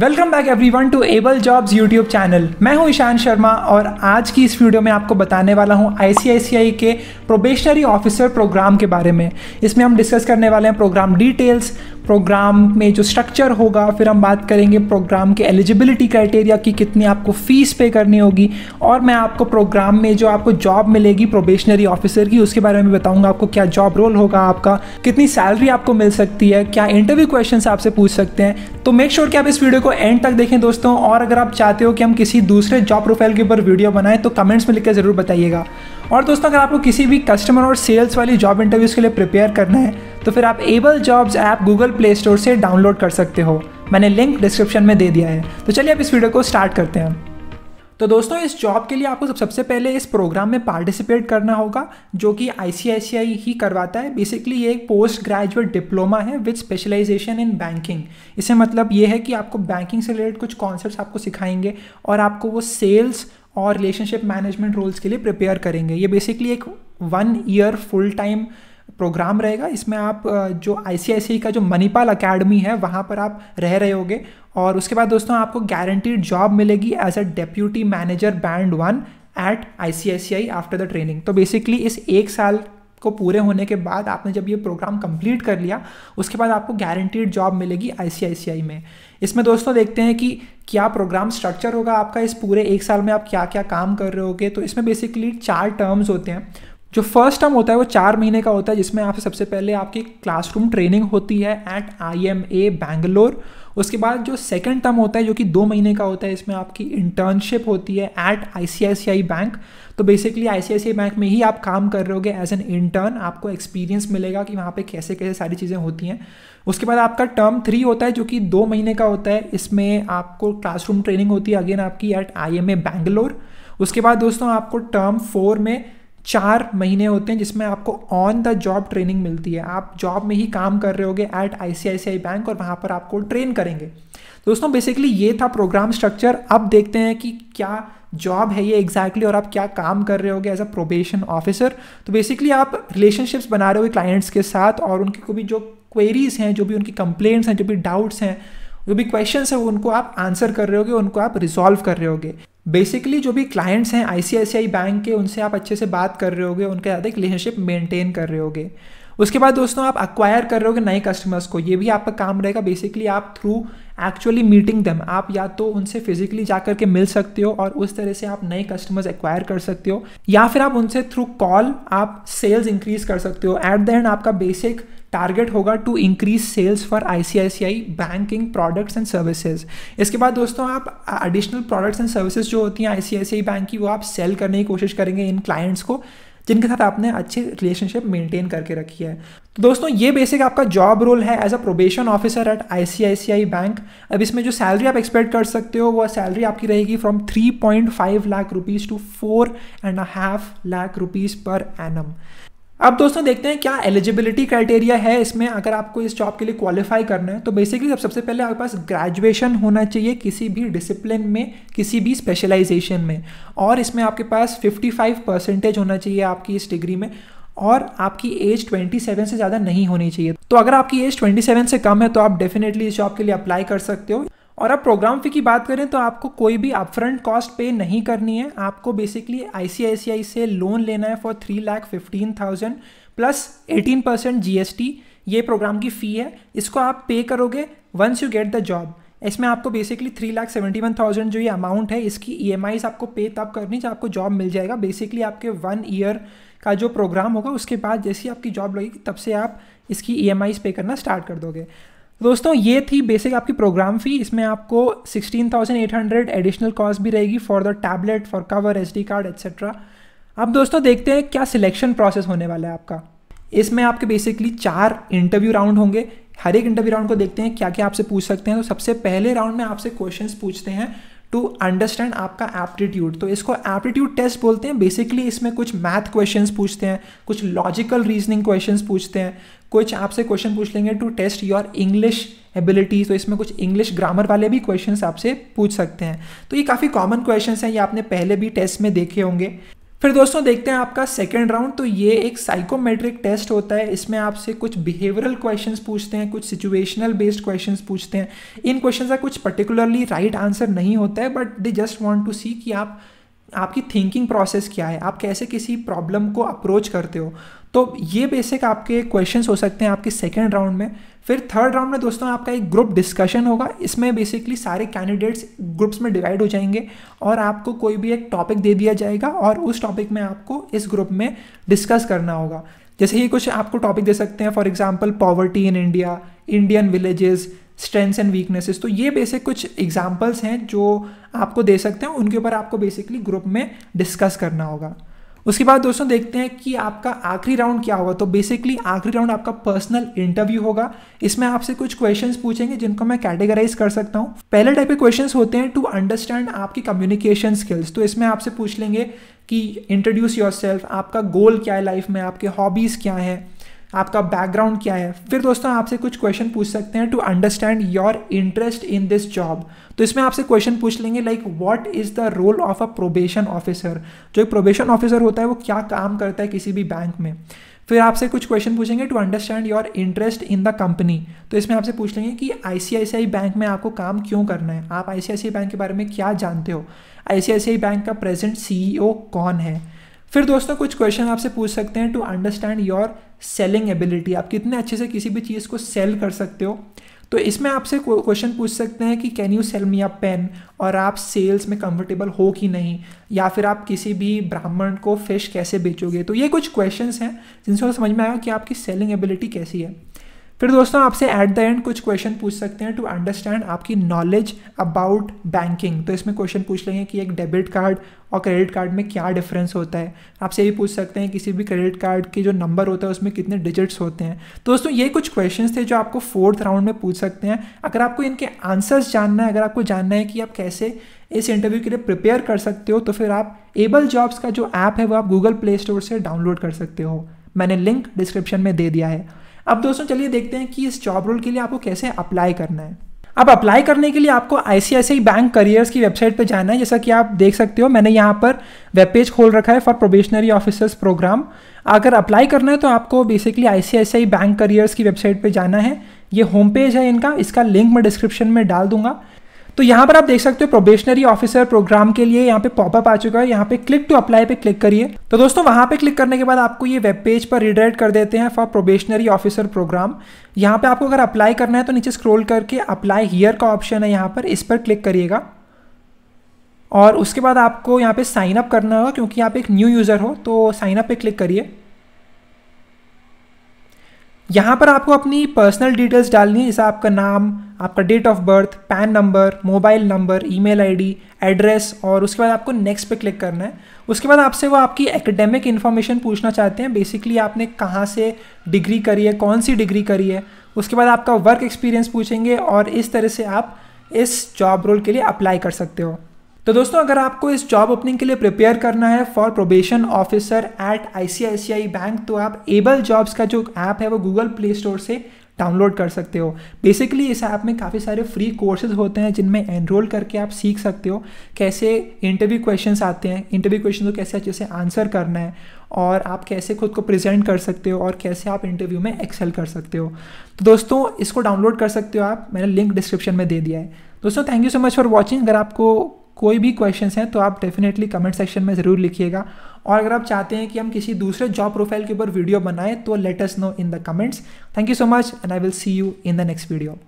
welcome back every one to Able Jobs YouTube channel मैं हूं ईशान शर्मा और आज की इस वीडियो में आपको बताने वाला हूं आईसीआईसीआई के प्रोबेशनरी ऑफिसर प्रोग्राम के बारे में इसमें हम डिस्कस करने वाले हैं प्रोग्राम डिटेल्स प्रोग्राम में जो स्ट्रक्चर होगा फिर हम बात करेंगे प्रोग्राम के एलिजिबिलिटी क्राइटेरिया की कितनी आपको फ़ीस पे करनी होगी और मैं आपको प्रोग्राम में जो आपको जॉब मिलेगी प्रोबेशनरी ऑफिसर की उसके बारे में बताऊंगा आपको क्या जॉब रोल होगा आपका कितनी सैलरी आपको मिल सकती है क्या इंटरव्यू क्वेश्चन आपसे पूछ सकते हैं तो मेक श्योर sure कि आप इस वीडियो को को एंड तक देखें दोस्तों और अगर आप चाहते हो कि हम किसी दूसरे जॉब प्रोफाइल के ऊपर वीडियो बनाएं तो कमेंट्स में लिखकर ज़रूर बताइएगा और दोस्तों अगर आपको किसी भी कस्टमर और सेल्स वाली जॉब इंटरव्यूज़ के लिए प्रिपेयर करना है तो फिर आप Able Jobs app Google Play Store से डाउनलोड कर सकते हो मैंने लिंक डिस्क्रिप्शन में दे दिया है तो चलिए आप इस वीडियो को स्टार्ट करते हैं तो दोस्तों इस जॉब के लिए आपको सबसे पहले इस प्रोग्राम में पार्टिसिपेट करना होगा जो कि आई ही करवाता है बेसिकली ये एक पोस्ट ग्रेजुएट डिप्लोमा है विथ स्पेशलाइजेशन इन बैंकिंग इसे मतलब ये है कि आपको बैंकिंग से रिलेटेड कुछ कॉन्सेप्ट आपको सिखाएंगे और आपको वो सेल्स और रिलेशनशिप मैनेजमेंट रोल्स के लिए प्रिपेयर करेंगे ये बेसिकली एक one year full time programme रहेगा इसमें आप जो आई का जो मणिपाल अकेडमी है वहाँ पर आप रह रहे होगे और उसके बाद दोस्तों आपको गारंटीड जॉब मिलेगी as a deputy manager band one at I C after the training तो बेसिकली इस एक साल को पूरे होने के बाद आपने जब ये प्रोग्राम कंप्लीट कर लिया उसके बाद आपको गारंटीड जॉब मिलेगी आई में इसमें दोस्तों देखते हैं कि क्या प्रोग्राम स्ट्रक्चर होगा आपका इस पूरे एक साल में आप क्या क्या काम कर रहे होगे तो इसमें बेसिकली चार टर्म्स होते हैं जो फर्स्ट टर्म होता है वो चार महीने का होता है जिसमें आप सबसे पहले आपकी क्लासरूम ट्रेनिंग होती है at I M A Bangalore उसके बाद जो सेकेंड टर्म होता है जो कि दो महीने का होता है इसमें आपकी इंटर्नशिप होती है एट आई बैंक तो बेसिकली आई बैंक में ही आप काम कर रहे होगे एज एन इंटर्न आपको एक्सपीरियंस मिलेगा कि वहाँ पे कैसे कैसे सारी चीज़ें होती हैं उसके बाद आपका टर्म थ्री होता है जो कि दो महीने का होता है इसमें आपको क्लासरूम ट्रेनिंग होती है अगेन आपकी एट आई बैंगलोर उसके बाद दोस्तों आपको टर्म फोर में चार महीने होते हैं जिसमें आपको ऑन द जॉब ट्रेनिंग मिलती है आप जॉब में ही काम कर रहे होगे एट आईसीआईसीआई बैंक और वहाँ पर आपको ट्रेन करेंगे दोस्तों बेसिकली ये था प्रोग्राम स्ट्रक्चर अब देखते हैं कि क्या जॉब है ये एग्जैक्टली exactly और आप क्या काम कर रहे होगे एज अ प्रोबेशन ऑफिसर तो बेसिकली आप रिलेशनशिप्स बना रहे हो क्लाइंट्स के साथ और उनकी को भी जो क्वेरीज हैं जो भी उनकी कंप्लेंट्स हैं जो भी डाउट्स हैं जो भी क्वेश्चन है उनको आप आंसर कर रहे होगे उनको आप रिजॉल्व कर रहे होगे बेसिकली जो भी क्लाइंट्स हैं आई बैंक के उनसे आप अच्छे से बात कर रहे होगे उनके साथ एक रिलेशनशिप मेंटेन कर रहे होगे उसके बाद दोस्तों आप अक्वायर कर रहे हो नए कस्टमर्स को ये भी आपका काम रहेगा बेसिकली आप थ्रू एक्चुअली मीटिंग दम आप या तो उनसे फिजिकली जाकर के मिल सकते हो और उस तरह से आप नए कस्टमर्स एक्वायर कर सकते हो या फिर आप उनसे थ्रू कॉल आप सेल्स इंक्रीज कर सकते हो एट द एंड आपका बेसिक टारगेट होगा to increase sales for ICICI banking products and services इसके बाद दोस्तों आप एडिशनल प्रोडक्ट्स एंड सर्विसेज जो होती हैं आईसीआईसीआई बैंक की वो आप सेल करने की कोशिश करेंगे इन क्लाइंट्स को जिनके साथ आपने अच्छी रिलेशनशिप मेंटेन करके रखी है तो दोस्तों ये बेसिक आपका जॉब रोल है as a probation officer at I bank अब इसमें जो सैलरी आप एक्सपेक्ट कर सकते हो वो सैलरी आपकी रहेगी from 3.5 lakh rupees to four and half lakh rupees per annum अब दोस्तों देखते हैं क्या एलिजिबिलिटी क्राइटेरिया है इसमें अगर आपको इस जॉब के लिए क्वालिफाई करना है तो बेसिकली अब सबसे पहले आपके पास ग्रेजुएशन होना चाहिए किसी भी डिसिप्लिन में किसी भी स्पेशलाइजेशन में और इसमें आपके पास 55 परसेंटेज होना चाहिए आपकी इस डिग्री में और आपकी एज 27 से ज़्यादा नहीं होनी चाहिए तो अगर आपकी एज 27 से कम है तो आप डेफिनेटली इस जॉब के लिए अप्लाई कर सकते हो और अब प्रोग्राम फ़ी की बात करें तो आपको कोई भी अपफ्रंट कॉस्ट पे नहीं करनी है आपको बेसिकली आई से लोन लेना है for three lakh fifteen thousand plus eighteen percent G ये प्रोग्राम की फ़ी है इसको आप पे करोगे once you get the job इसमें आपको basically three lakh seventy one thousand जो ये अमाउंट है इसकी ई एम आईज आपको पे तब करनी जब आपको जॉब मिल जाएगा बेसिकली आपके वन ईयर का जो प्रोग्राम होगा उसके बाद जैसी आपकी जॉब लगेगी तब से आप इसकी ई एम आईज पे करना स्टार्ट कर दोगे दोस्तों ये थी बेसिक आपकी प्रोग्राम फी इसमें आपको 16,800 एडिशनल कॉस्ट भी रहेगी for the tablet for cover the card etcetera अब दोस्तों देखते हैं क्या सिलेक्शन प्रोसेस होने वाला है आपका इसमें आपके बेसिकली चार इंटरव्यू राउंड होंगे हर एक इंटरव्यू राउंड को देखते हैं क्या क्या आपसे पूछ सकते हैं तो सबसे पहले राउंड में आपसे क्वेश्चंस पूछते हैं टू अंडरस्टैंड आपका एप्टीट्यूड तो इसको एप्टीट्यूड टेस्ट बोलते हैं बेसिकली इसमें कुछ मैथ क्वेश्चन पूछते हैं कुछ लॉजिकल रीजनिंग क्वेश्चन पूछते हैं कुछ आपसे क्वेश्चन पूछ लेंगे to test your English ability तो इसमें कुछ इंग्लिश ग्रामर वाले भी क्वेश्चन आपसे पूछ सकते हैं तो ये काफ़ी कॉमन क्वेश्चन हैं ये आपने पहले भी टेस्ट में देखे होंगे फिर दोस्तों देखते हैं आपका सेकेंड राउंड तो ये एक साइकोमेट्रिक टेस्ट होता है इसमें आपसे कुछ बिहेवियरल क्वेश्चन पूछते हैं कुछ सिचुएशनल बेस्ड क्वेश्चन पूछते हैं इन क्वेश्चन का कुछ पर्टिकुलरली राइट आंसर नहीं होता है but they just want to see कि आप आपकी थिंकिंग प्रोसेस क्या है आप कैसे किसी प्रॉब्लम को अप्रोच करते हो तो ये बेसिक आपके क्वेश्चन हो सकते हैं आपके सेकेंड राउंड में फिर थर्ड राउंड में दोस्तों आपका एक ग्रुप डिस्कशन होगा इसमें बेसिकली सारे कैंडिडेट्स ग्रुप्स में डिवाइड हो जाएंगे और आपको कोई भी एक टॉपिक दे दिया जाएगा और उस टॉपिक में आपको इस ग्रुप में डिस्कस करना होगा जैसे ही कुछ आपको टॉपिक दे सकते हैं for example poverty in India Indian villages strengths and weaknesses तो ये बेसिक कुछ एग्जाम्पल्स हैं जो आपको दे सकते हैं उनके ऊपर आपको बेसिकली ग्रुप में डिस्कस करना होगा उसके बाद दोस्तों देखते हैं कि आपका आखिरी राउंड क्या होगा तो बेसिकली आखिरी राउंड आपका पर्सनल इंटरव्यू होगा इसमें आपसे कुछ क्वेश्चंस पूछेंगे जिनको मैं कैटेगराइज कर सकता हूँ पहले टाइप के क्वेश्चंस होते हैं टू अंडरस्टैंड आपकी कम्युनिकेशन स्किल्स तो इसमें आपसे पूछ लेंगे कि इंट्रोड्यूस योर आपका गोल क्या है लाइफ में आपके हॉबीज़ क्या हैं आपका बैकग्राउंड क्या है फिर दोस्तों आपसे कुछ क्वेश्चन पूछ सकते हैं to understand your interest in this job तो इसमें आपसे क्वेश्चन पूछ लेंगे like what is the role of a probation officer जो एक प्रोबेशन ऑफिसर होता है वो क्या काम करता है किसी भी बैंक में फिर आपसे कुछ क्वेश्चन पूछेंगे to understand your interest in the company तो इसमें आपसे पूछ लेंगे कि आईसीआईसीआई बैंक में आपको काम क्यों करना है आप आई बैंक के बारे में क्या जानते हो आई बैंक का प्रेजेंट सीईओ e कौन है फिर दोस्तों कुछ क्वेश्चन आपसे पूछ सकते हैं to understand your selling ability आप कितने अच्छे से किसी भी चीज़ को सेल कर सकते हो तो इसमें आपसे क्वेश्चन पूछ सकते हैं कि can you sell me a pen और आप सेल्स में कंफर्टेबल हो कि नहीं या फिर आप किसी भी ब्राह्मण को फिश कैसे बेचोगे तो ये कुछ क्वेश्चंस हैं जिनसे समझ में आएगा कि आपकी सेलिंग एबिलिटी कैसी है फिर दोस्तों आपसे एट द एंड कुछ क्वेश्चन पूछ सकते हैं टू अंडरस्टैंड आपकी नॉलेज अबाउट बैंकिंग तो इसमें क्वेश्चन पूछ लेंगे कि एक डेबिट कार्ड और क्रेडिट कार्ड में क्या डिफरेंस होता है आपसे ये पूछ सकते हैं किसी भी क्रेडिट कार्ड के जो नंबर होता है उसमें कितने डिजिट्स होते हैं तो दोस्तों ये कुछ क्वेश्चंस थे जो आपको फोर्थ राउंड में पूछ सकते हैं अगर आपको इनके आंसर्स जानना है अगर आपको जानना है कि आप कैसे इस इंटरव्यू के लिए प्रिपेयर कर सकते हो तो फिर आप एबल जॉब्स का जो ऐप है वो आप गूगल प्ले स्टोर से डाउनलोड कर सकते हो मैंने लिंक डिस्क्रिप्शन में दे दिया है अब दोस्तों चलिए देखते हैं कि इस जॉब रोल के लिए आपको कैसे अप्लाई करना है अब अप्लाई करने के लिए आपको आई बैंक करियर्स की वेबसाइट पर जाना है जैसा कि आप देख सकते हो मैंने यहाँ पर वेब पेज खोल रखा है फॉर प्रोबेशनरी ऑफिसर्स प्रोग्राम अगर अप्लाई करना है तो आपको बेसिकली आई बैंक करियर्स की वेबसाइट पर जाना है ये होम पेज है इनका इसका लिंक मैं डिस्क्रिप्शन में डाल दूंगा तो यहाँ पर आप देख सकते हो प्रोबेशनरी ऑफिसर प्रोग्राम के लिए यहाँ पे पॉपअप आ चुका है यहाँ पे क्लिक टू अप्लाई पे क्लिक करिए तो दोस्तों वहाँ पे क्लिक करने के बाद आपको ये वेब पेज पर रिडायरेक्ट कर देते हैं फॉर प्रोबेशनरी ऑफिसर प्रोग्राम यहाँ पे आपको अगर अप्लाई करना है तो नीचे स्क्रोल करके अप्लाई हियर का ऑप्शन है यहाँ पर इस पर क्लिक करिएगा और उसके बाद आपको यहाँ पे साइनअप करना होगा क्योंकि यहाँ पे एक न्यू यूज़र हो तो साइनअप पर पे क्लिक करिए यहाँ पर आपको अपनी पर्सनल डिटेल्स डालनी है जैसे आपका नाम आपका date of birth PAN number mobile number email ID address और उसके बाद आपको नेक्स्ट पे क्लिक करना है उसके बाद आपसे वो आपकी एकेडमिक इन्फॉर्मेशन पूछना चाहते हैं बेसिकली आपने कहाँ से डिग्री करी है कौन सी डिग्री करी है उसके बाद आपका वर्क एक्सपीरियंस पूछेंगे और इस तरह से आप इस जॉब रोल के लिए अप्लाई कर सकते हो तो दोस्तों अगर आपको इस जॉब ओपनिंग के लिए प्रिपेयर करना है for probation officer at I bank तो आप एबल जॉब्स का जो ऐप है वो गूगल प्ले स्टोर से डाउनलोड कर सकते हो बेसिकली इस ऐप में काफ़ी सारे फ्री कोर्सेज होते हैं जिनमें एनरोल करके आप सीख सकते हो कैसे इंटरव्यू क्वेश्चंस आते हैं इंटरव्यू क्वेश्चन को कैसे अच्छे से आंसर करना है और आप कैसे खुद को प्रेजेंट कर सकते हो और कैसे आप इंटरव्यू में एक्सेल कर सकते हो तो दोस्तों इसको डाउनलोड कर सकते हो आप मैंने लिंक डिस्क्रिप्शन में दे दिया है दोस्तों thank you so much for watching अगर आपको कोई भी क्वेश्चंस हैं तो आप डेफिनेटली कमेंट सेक्शन में ज़रूर लिखिएगा और अगर आप चाहते हैं कि हम किसी दूसरे जॉब प्रोफाइल के ऊपर वीडियो बनाएं तो let us know in the comments thank you so much and I will see you in the next video